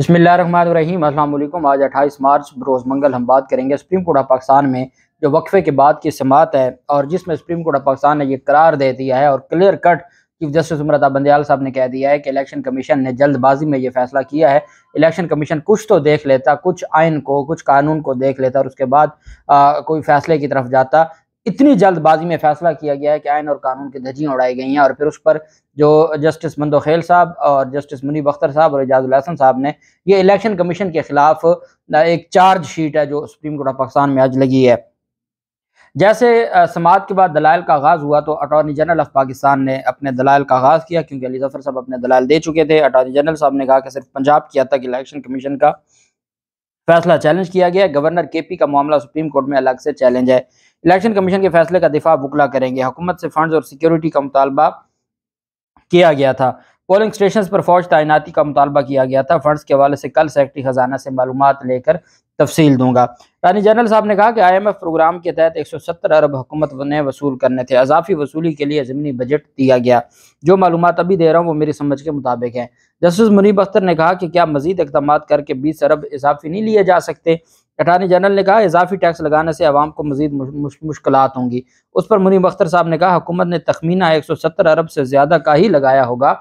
बसमिलीम आज अट्ठाईस मार्च रोज मंगल हम बात करेंगे सुप्रीम कोर्ट ऑफ पाकिस्तान में जो वक्फे के बाद की समात है और जिसमें सुप्रीम कोर्ट ऑफ पाकिस्तान ने यह करार दे दिया है और clear cut chief justice Umar Ata Bandial साहब ने कह दिया है कि इलेक्शन कमीशन ने जल्दबाजी में यह फैसला किया है इलेक्शन कमीशन कुछ तो देख लेता कुछ आयन को कुछ कानून को देख लेता और उसके बाद आ, कोई फैसले की तरफ जाता इतनी जल्दबाजी में फैसला किया गया है कि आयन और कानून की धजियाँ उड़ाई गई हैं और फिर उस पर जो जस्टिस मंदोखेल साहब और जस्टिस मुनीब अख्तर साहब और एजाज उलहसन साहब ने ये इलेक्शन कमीशन के खिलाफ एक चार्ज शीट है जो सुप्रीम कोर्ट ऑफ पाकिस्तान में आज लगी है जैसे समात के बाद दलाल का आगाज़ हुआ तो अटॉर्नी जनरल ऑफ पाकिस्तान ने अपने दलाल का आगाज़ किया क्योंकि अली जफ़र साहब अपने दलाल दे चुके थे अटॉर्नी जनरल साहब ने कहा कि सिर्फ पंजाब किया था कि इलेक्शन कमीशन का फैसला चैलेंज किया गया गवर्नर केपी का मामला सुप्रीम कोर्ट में अलग से चैलेंज है इलेक्शन कमीशन के फैसले का दिफा बुकला करेंगे हुकूमत से फंड्स और सिक्योरिटी का मुतालबा किया गया था पोलिंग स्टेशन पर फौज तैनाती का मुतालबा किया गया था फंड के हवाले से कल सेक्रेटरी खजाना से मालूम लेकर तफसील दूंगा रानी जनरल साहब ने कहा कि आई एम एफ प्रोग्राम के तहत एक सौ सत्तर अरब हुकूमत ने वसूल करने थे अजाफी वसूली के लिए जमीनी बजट दिया गया जो मालूम अभी दे रहा हूँ वो मेरी समझ के मुताबिक है जस्टिस मुनीब अख्तर ने कहा कि क्या मजीद इकदाम करके बीस अरब इजाफी नहीं लिए जा सकते अटारनी जनरल ने कहा इजाफी टैक्स लगाने से आवाम को मजीद मुश्किल होंगी उस पर मुनीब अख्तर साहब ने कहा हुकूमत ने तखमीना एक सौ सत्तर अरब से ज़्यादा का ही लगाया होगा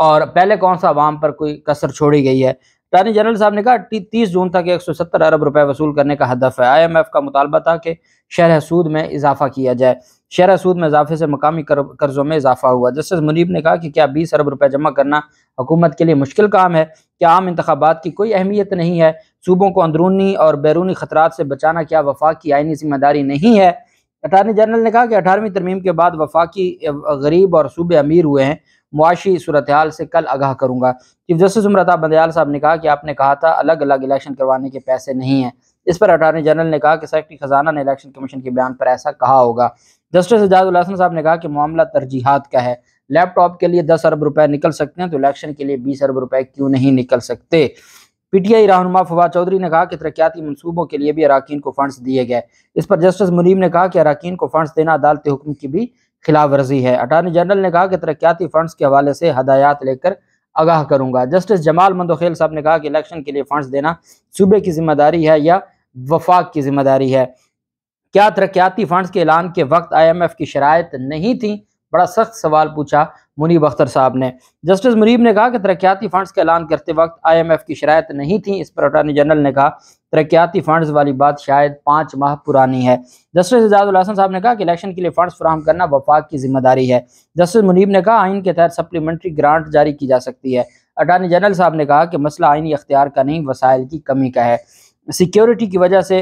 और पहले कौन सा अवाम पर कोई कसर छोड़ी गई है अटारनी जनरल साहब ने कहा तीस जून तक एक सौ सत्तर अरब रुपए वसूल करने का हदफ है आई एम एफ का मुतालबा था कि शहर सूद में इजाफा किया जाए शहर सूद में इजाफे से मकामी कर्जों में इजाफा हुआ जस्टिस मुनीब ने कहा कि क्या बीस अरब रुपए जमा करना हुकूमत के लिए मुश्किल काम है क्या आम इंतबात की कोई अहमियत नहीं है सूबों को अंदरूनी और बैरूनी खतरा से बचाना क्या वफाक की आइनी जिम्मेदारी नहीं है अटारनी जनरल ने कहा कि अठारहवीं तरमीम के बाद वफाकी गरीब और सूबे अमीर हुए हैं मुआशी सूरत हाल से कल आगाह करूंगा चीफ जस्टिस उम्रता बंदयाल साहब ने कहा कि आपने कहा था अलग अलग इलेक्शन करवाने के पैसे नहीं है इस पर अटारनी जनरल ने कहा कि सेक्रेटरी खजाना ने इलेक्शन कमीशन के बयान पर ऐसा कहा होगा जस्टिस एजाज उल्लासन साहब ने कहा कि मामला तरजीहत का है लैपटॉप के लिए दस अरब रुपए निकल सकते हैं तो इलेक्शन के लिए बीस अरब रुपए क्यों नहीं निकल सकते पीटीआई रहनुमा फवाद चौधरी ने कहा कि तरक्याती मनसूबों के लिए भी अरकान को फंड्स दिए गए इस पर जस्टिस मुनीम ने कहा कि अरकान को फंड्स देना अदालती हुक्म की भी खिलाफ वर्जी है अटारनी जनरल ने कहा कि तरक्याती फंड्स के हवाले से हदायत लेकर आगाह करूंगा जस्टिस जमाल मंदोखेल साहब ने कहा कि इलेक्शन के लिए फंड्स देना सूबे की जिम्मेदारी है या वफाक की जिम्मेदारी है क्या तरक्याती फंड्स के ऐलान के वक्त आईएमएफ की शरात नहीं थी बड़ा सख्त सवाल पूछा मुनीब अख्तर साहब ने जस्टिस मुनीब ने कहा कि तरक्याती फंड्स का ऐलान करते वक्त आईएमएफ की शरात नहीं थी इस पर अटारनी जनरल ने कहा तरक्याती फंड्स वाली बात शायद पाँच माह पुरानी है जस्टिस एजाजन साहब ने कहा कि इलेक्शन के लिए फंड्स फ्राहम करना वफाक की जिम्मेदारी है जस्टिस मुनीब ने कहा आइन के तहत सप्लीमेंट्री ग्रांट जारी की जा सकती है अटारनी जनरल साहब ने कहा कि मसला आइनी अख्तियार का नहीं वसायल की कमी का है सिक्योरिटी की वजह से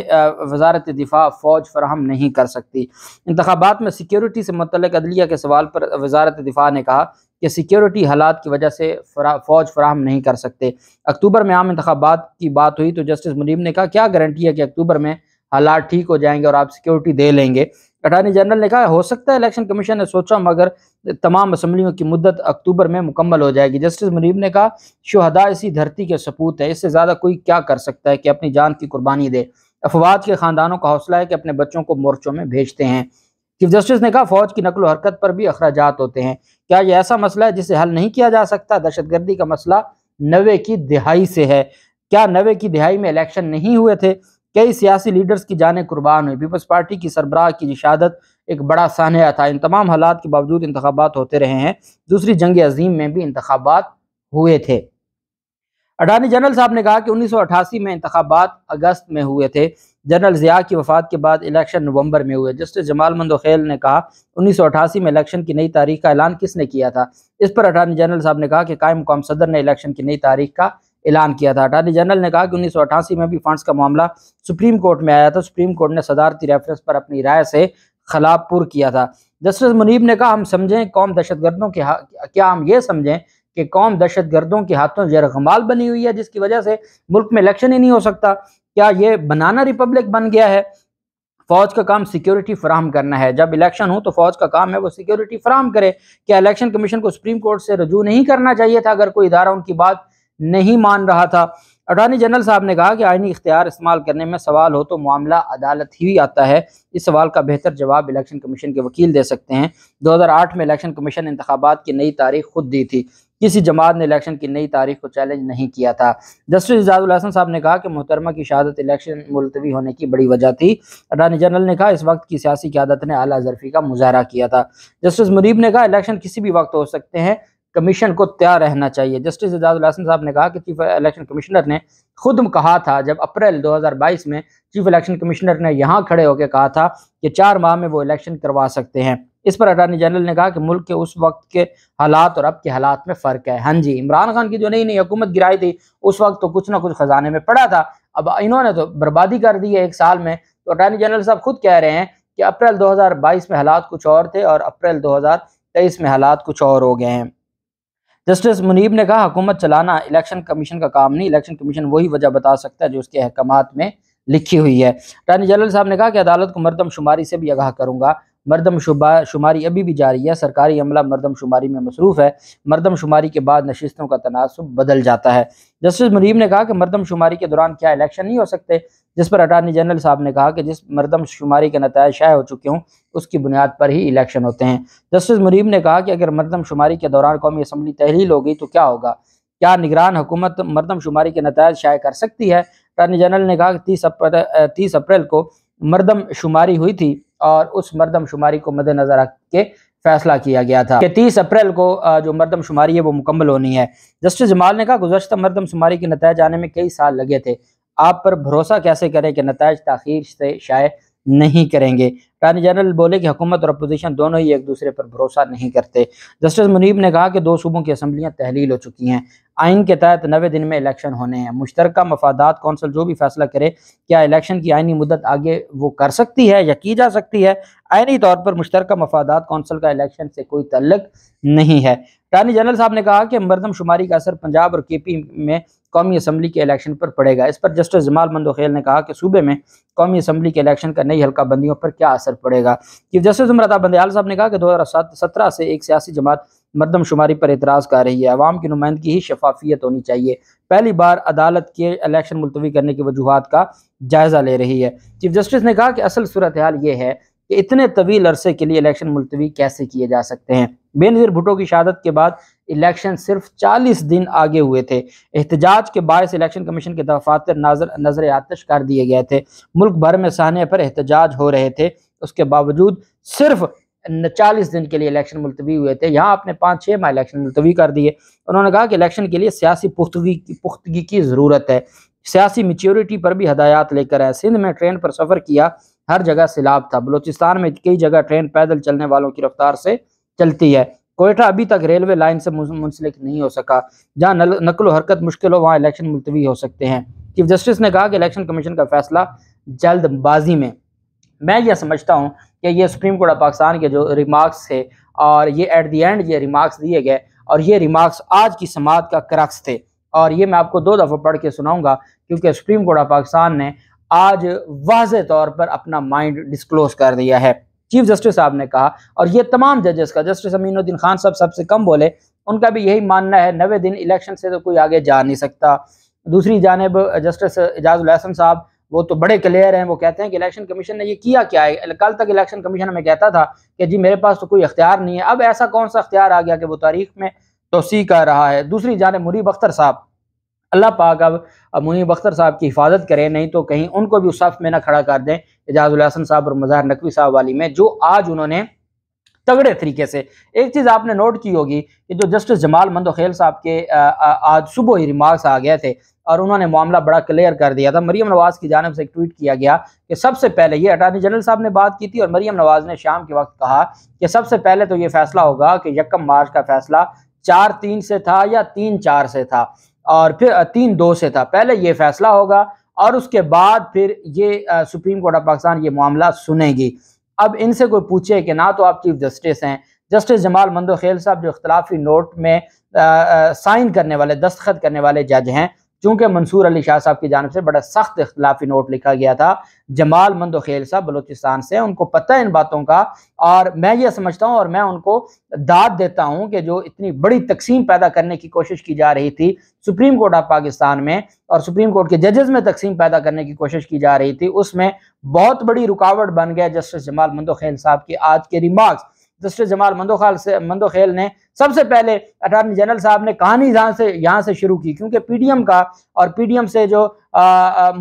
वजारत दिफा फ़ौज फराहम नहीं कर सकती इंतबात में सिक्योरिटी से मतलब अदलिया के सवाल पर वजारत दिफा ने कहा के सिक्योरिटी हालात की वजह से फरा, फौज फराहम नहीं कर सकते अक्टूबर में आम इंतबात की बात हुई तो जस्टिस मुनीब ने कहा क्या गारंटी है कि अक्टूबर में हालात ठीक हो जाएंगे और आप सिक्योरिटी दे लेंगे अटॉर्नी जनरल ने कहा हो सकता है इलेक्शन कमीशन ने सोचा मगर तमाम असम्बलियों की मुद्दत अक्टूबर में मुकम्मल हो जाएगी जस्टिस मुनीब ने कहा शहदा इसी धरती के सपूत है इससे ज़्यादा कोई क्या कर सकता है कि अपनी जान की कुर्बानी दे अफवाद के ख़ानदानों का हौसला है कि अपने बच्चों को मोर्चों में भेजते हैं चीफ जस्टिस ने कहा फौज की नकलो हरकत पर भी अखराज होते हैं क्या यह ऐसा मसला है जिसे हल नहीं किया जा सकता दहशतगर्दी का मसला नवे की दिहाई से है क्या नवे की दिहाई में इलेक्शन नहीं हुए थे कई सियासी लीडर्स की जाने कुर्बान हुई पीपल्स पार्टी की सरबराह की निशादत एक बड़ा सानहा था इन तमाम हालात के बावजूद इंतबात होते रहे हैं दूसरी जंग अजीम में भी इंतबात हुए थे अडानी जनरल साहब ने कहा कि 1988 में इंतबात अगस्त में हुए थे जनरल ज़िया की वफात के बाद इलेक्शन नवंबर में हुए जस्टिस जमाल मंदोखेल ने कहा उन्नीस सौ अठासी में इलेक्शन की नई तारीख का ऐलान किसने किया था इस पर अटारनी जनरल साहब ने कहा कि कायम कौम सदर ने इलेक्शन की नई तारीख का ऐलान किया था अटारनी जनरल ने कहा कि उन्नीस में भी फंड्स का मामला सुप्रीम कोर्ट में आया था सुप्रीम कोर्ट ने सदारती रेफरेंस पर अपनी राय से खिलाफपुर किया था जस्टिस मुनीब ने कहा हम समझें कौम दहशतगर्दों के क्या हम ये समझें कि कौम दहशतगर्दों के हाथों जरगमाल बनी हुई है जिसकी वजह से मुल्क में इलेक्शन ही नहीं हो सकता क्या ये बनाना रिपब्लिक बन गया है फौज का काम सिक्योरिटी फराम करना है जब इलेक्शन हो तो फौज का काम है वो सिक्योरिटी फराम करे क्या इलेक्शन कमीशन को सुप्रीम कोर्ट से रजू नहीं करना चाहिए था अगर कोई इदारा उनकी बात नहीं मान रहा था अटॉर्नी जनरल साहब ने कहा कि आइनी इख्तियार इस्तेमाल करने में सवाल हो तो मामला अदालत ही आता है इस सवाल का बेहतर जवाब इलेक्शन कमीशन के वकील दे सकते हैं 2008 में इलेक्शन कमीशन इंतबात की नई तारीख खुद दी थी किसी जमात ने इलेक्शन की नई तारीख को चैलेंज नहीं किया था जस्टिस इजाजुल हसन साहब ने कहा कि मोहतरमा की शहादत इलेक्शन मुलतवी होने की बड़ी वजह थी अटारनी जनरल ने कहा इस वक्त की सियासी क्यादत ने आला जरफी का मुजाहरा किया था जस्टिस मुरीब ने कहा इलेक्शन किसी भी वक्त हो सकते हैं कमीशन को तैयार रहना चाहिए जस्टिस एजाजुल हसन साहब ने कहा कि चीफ इलेक्शन कमिश्नर ने खुद कहा था जब अप्रैल 2022 में चीफ इलेक्शन कमिश्नर ने यहाँ खड़े होकर कहा था कि चार माह में वो इलेक्शन करवा सकते हैं इस पर अटार्नी जनरल ने कहा कि मुल्क के उस वक्त के हालात और अब के हालात में फ़र्क है हाँ जी इमरान खान की जो नई नई हुकूमत गिराई थी उस वक्त तो कुछ ना कुछ खजाने में पड़ा था अब इन्होंने तो बर्बादी कर दी है एक साल में तो अटार्नी जनरल साहब खुद कह रहे हैं कि अप्रैल 2022 में हालात कुछ और थे और अप्रैल 2023 में हालात कुछ और हो गए हैं जस्टिस मुनीब ने कहा हुकूमत चलाना इलेक्शन कमीशन का काम नहीं इलेक्शन कमीशन वही वजह बता सकता है जो उसके अहकाम में लिखी हुई है अटारनी जनरल साहब ने कहा कि अदालत को मरदम शुमारी से भी आगाह करूंगा मरदम शुबा शुमारी अभी भी जारी है सरकारी अमला मरदम शुमारी में मसरूफ़ है मरदम शुमारी के बाद नशस्तों का तनासब बदल जाता है जस्टिस मुनीब ने कहा कि मरदम शुमारी के दौरान क्या इलेक्शन नहीं हो सकते जिस पर अटारनी जनरल साहब ने कहा कि जिस मरदम शुमारी के नतज शाये हो चुके हों उसकी बुनियाद पर ही इलेक्शन होते हैं जस्टिस मुनीब ने कहा कि अगर मरदम शुमारी के दौरान कौमी असम्बली तहलील हो गई तो क्या होगा क्या निगरान हुकूमत मरदम शुमारी के नतज शाये कर सकती है अटारनी जनरल ने कहा कि तीस अप्रैल तीस अप्रैल को मरदम शुमारी हुई थी और उस मरदमशुमारी को मद्देनजर रख के फैसला किया गया था कि 30 अप्रैल को जो मरदमशुमारी है वो मुकम्मल होनी है जस्टिस जमाल ने कहा गुजशत मरदमशुमारी के नतज आने में कई साल लगे थे आप पर भरोसा कैसे करें कि नतज तखीर से शायद नहीं करेंगे अटारनी जनरल बोले कि हुकूमत और अपोजिशन दोनों ही एक दूसरे पर भरोसा नहीं करते जस्टिस मुनीब ने कहा कि दो सूबों की असम्बलियाँ तहलील हो चुकी हैं आइन के तहत नवे दिन में इलेक्शन होने हैं मुश्तरक मफादात कौंसिल जो भी फैसला करे क्या इलेक्शन की आइनी मुदत आगे वो कर सकती है या की जा सकती है आइनी तौर पर मुश्तरक मफादात कौंसिल का इलेक्शन से कोई तल्लक नहीं है अटारनी जनरल साहब ने कहा कि मरदमशुमारी का असर पंजाब और के पी में कौमी असम्बली के इलेक्शन पर पड़ेगा इस पर जस्टिस जमाल मंदोखेल ने कहा कि सूबे में कौमी असम्बली के इलेक्शन का नई हल्का बंदियों पर क्या असर पड़ेगा चीफ जस्टिस उमरता बंदयाल साहब ने कहा कि दो हज़ार सत्रह से एक सियासी जमात मरदमशुमारी पर एतराज़ कर रही है आवाम की नुमाइंदगी ही शफाफियत होनी चाहिए पहली बार अदालत के इलेक्शन मुलतवी करने की वजूहत का जायज़ा ले रही है चीफ जस्टिस ने कहा कि असल सूरत हाल ये है कि इतने तवील अरसे के लिए इलेक्शन मुलतवी कैसे किए जा सकते हैं बेनज़ीर भुटो की शहादत के बाद इलेक्शन सिर्फ 40 दिन आगे हुए थे एहतजाज के बायस इलेक्शन कमीशन के दफातर नजर नजर आतश कर दिए गए थे मुल्क भर में सहने पर एहतजाज हो रहे थे उसके बावजूद सिर्फ चालीस दिन के लिए इलेक्शन मुलतवी हुए थे यहाँ आपने पाँच छः माह इलेक्शन मुलतवी कर दिए उन्होंने कहा कि इलेक्शन के लिए सियासी पुख्तगी की पुख्तगी की ज़रूरत है सियासी मेच्योरिटी पर भी हदायत लेकर आए सिंध में ट्रेन पर सफ़र किया हर जगह सिलाब था बलोचिस्तान में कई जगह ट्रेन पैदल चलने वालों की रफ्तार से चलती है कोयटा अभी तक रेलवे लाइन से मुंसलिक नहीं हो सका जहाँ नकलो हरकत मुश्किल हो वहाँ इलेक्शन मुलतवी हो सकते हैं चीफ जस्टिस ने कहा कि इलेक्शन कमीशन का फैसला जल्दबाजी में मैं यह समझता हूँ कि ये सुप्रीम कोर्ट ऑफ पाकिस्तान के जो रिमार्क्स थे और ये एट दी एंड ये रिमार्क्स दिए गए और ये रिमार्क्स आज की समाज का क्रक्स थे और ये मैं आपको दो दफ़ा पढ़ के सुनाऊंगा क्योंकि सुप्रीम कोर्ट ऑफ पाकिस्तान ने आज वाज तौर पर अपना माइंड डिस्क्लोज कर दिया है चीफ जस्टिस साहब ने कहा और ये तमाम जजेस का जस्टिस अमीनुद्दीन खान साहब सबसे कम बोले उनका भी यही मानना है नवे दिन इलेक्शन से तो कोई आगे जा नहीं सकता दूसरी जानब जस्टिस उलहसन साहब वो तो बड़े क्लियर हैं वो कहते हैं कि इलेक्शन कमीशन ने ये किया क्या है कल तक इलेक्शन कमीशन हमें कहता था कि जी मेरे पास तो कोई अख्तियार नहीं है अब ऐसा कौन सा अख्तियार आ गया कि वो तारीख में तोसी कर रहा है दूसरी जानब मुरीब अख्तर साहब अल्लाह पाक अब मुनीब अख्तर साहब की हिफाजत करें नहीं तो कहीं उनको भी उस सफ में ना खड़ा कर दें एजाजुलहसन साहब और मज़ार नकवी साहब वाली में जो आज उन्होंने तगड़े तरीके से एक चीज़ आपने नोट की होगी कि जो जस्टिस जमाल मंदोखेल साहब के आज सुबह ही रिमार्क्स आ गए थे और उन्होंने मामला बड़ा क्लियर कर दिया था मरीम नवाज़ की जानब से एक ट्वीट किया गया कि सबसे पहले ये अटारनी जनरल साहब ने बात की थी और मरीम नवाज़ ने शाम के वक्त कहा कि सबसे पहले तो ये फैसला होगा कि यकम मार्च का फैसला चार तीन से था या तीन चार से था और फिर तीन दो से था पहले ये फैसला होगा और उसके बाद फिर ये सुप्रीम कोर्ट ऑफ पाकिस्तान ये मामला सुनेगी अब इनसे कोई पूछे कि ना तो आप चीफ जस्टिस हैं जस्टिस जमाल मंदो खेल साहब जो इख्तलाफी नोट में साइन करने वाले दस्तखत करने वाले जज हैं चूंकि मंसूर अली शाह साहब की जानब से बड़ा सख्त इख्लाफी नोट लिखा गया था जमाल मंदोखेल साहब बलोचिस्तान से उनको पता है इन बातों का और मैं ये समझता हूँ और मैं उनको दाद देता हूँ कि जो इतनी बड़ी तकसीम पैदा करने की कोशिश की जा रही थी सुप्रीम कोर्ट ऑफ पाकिस्तान में और सुप्रीम कोर्ट के जजेस में तकसीम पैदा करने की कोशिश की जा रही थी उसमें बहुत बड़ी रुकावट बन गया जस्टिस जमाल मंदोखेल साहब के आज के रिमार्क्स जस्टिस जमाल मंदोखाल से मंदोखेल ने सबसे पहले अटॉर्नी जनरल साहब ने कहानी यहाँ से यहाँ से शुरू की क्योंकि पीडीएम का और पीडीएम से जो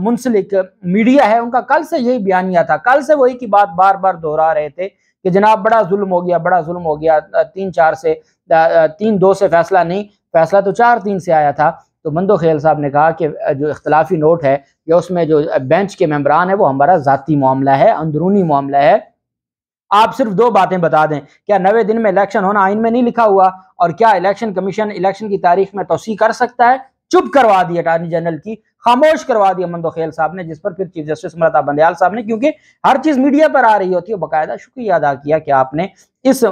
मुंसलिक मीडिया है उनका कल से यही बयानिया था कल से वही की बात बार बार दोहरा रहे थे कि जनाब बड़ा जुल्म हो गया बड़ा जुल्म हो गया तीन चार से तीन दो से फैसला नहीं फैसला तो चार तीन से आया था तो मंदो खेल साहब ने कहा कि जो इख्तलाफी नोट है या उसमें जो बेंच के मेम्बरान है वो हमारा ज़ाती मामला है अंदरूनी मामला है आप सिर्फ दो बातें बता दें क्या नवे दिन में इलेक्शन होना आइन में नहीं लिखा हुआ और क्या इलेक्शन कमीशन इलेक्शन की तारीख में तोसी कर सकता है चुप करवा दी अटॉर्नी जनरल की खामोश करवा दी अमन साहब ने जिस पर फिर चीफ जस्टिस अमृता बंदयाल साहब ने क्योंकि हर चीज मीडिया पर आ रही होती है बाकायदा शुक्रिया अदा किया कि आपने इस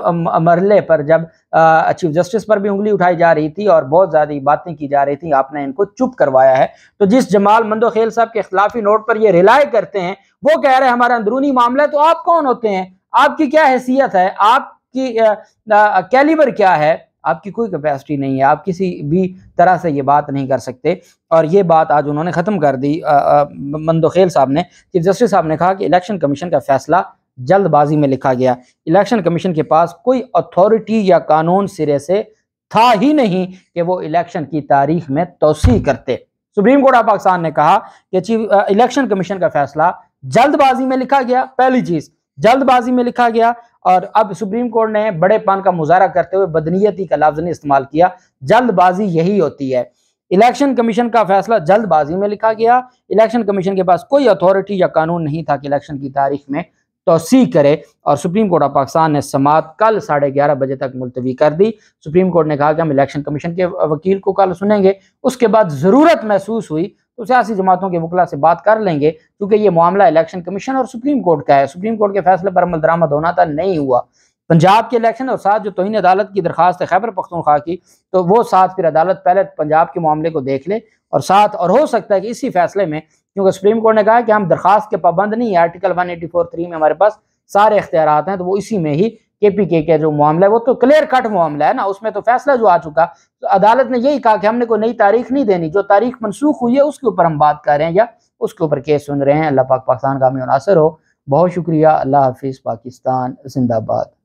मरले पर जब चीफ जस्टिस पर भी उंगली उठाई जा रही थी और बहुत ज़्यादा बातें की जा रही थी आपने इनको चुप करवाया है तो जिस जमाल मंदोखेल साहब के खिलाफी नोट पर ये रिलाय करते हैं वो कह रहे हैं हमारा अंदरूनी मामला है तो आप कौन होते हैं आपकी क्या हैसियत है आपकी कैलिबर क्या है आपकी कोई कैपेसिटी नहीं है आप किसी भी तरह से ये बात नहीं कर सकते और ये बात आज उन्होंने ख़त्म कर दी मंदोखेल साहब ने चीफ जस्टिस साहब ने कहा कि इलेक्शन कमीशन का फैसला जल्दबाजी में लिखा गया इलेक्शन कमीशन के पास कोई अथॉरिटी या कानून सिरे से था ही नहीं कि वो इलेक्शन की तारीख में तोसी करते सुप्रीम कोर्ट ऑफ पाकिस्तान ने कहा कि चीफ इलेक्शन कमीशन का फैसला जल्दबाजी में लिखा गया पहली चीज़ जल्दबाजी में लिखा गया और अब सुप्रीम कोर्ट ने बड़े पान का मुजाहरा करते हुए बदनीयती का लफ्ज नहीं इस्तेमाल किया जल्दबाजी यही होती है इलेक्शन कमीशन का फैसला जल्दबाजी में लिखा गया इलेक्शन कमीशन के पास कोई अथॉरिटी या कानून नहीं था कि इलेक्शन की तारीख में तोसी करे और सुप्रीम कोर्ट ऑफ पाकिस्तान ने समात कल साढ़े ग्यारह बजे तक मुलतवी कर दी सुप्रीम कोर्ट ने कहा कि हम इलेक्शन कमीशन के वकील को कल सुनेंगे उसके बाद ज़रूरत महसूस हुई तो सियासी जमातों के वकला से बात कर लेंगे क्योंकि ये मामला इलेक्शन कमीशन और सुप्रीम कोर्ट का है सुप्रीम कोर्ट के फैसले पर अमल दरामद होना था नहीं हुआ पंजाब के इलेक्शन और साथ जो तोहन अदालत की दरखास्त है खैबर पख्तनख्वा की तो वो साथ फिर अदालत पहले पंजाब के मामले को देख ले और साथ और हो सकता है कि इसी फैसले में क्योंकि सुप्रीम कोर्ट ने कहा कि हम दरखास्त के पाबंद नहीं है article one eighty four three में हमारे पास सारे इख्तियार हैं तो वो इसी में ही केपीके का जो मामला है वो तो क्लियर कट मामला है ना उसमें तो फैसला जो आ चुका तो अदालत ने यही कहा कि हमने कोई नई तारीख नहीं देनी जो तारीख मनसूख हुई है उसके ऊपर हम बात कर रहे हैं या उसके ऊपर केस सुन रहे हैं अल्लाह पाक पाकिस्तान का मुनासर हो बहुत शुक्रिया अल्लाह हाफिज़ पाकिस्तान जिंदाबाद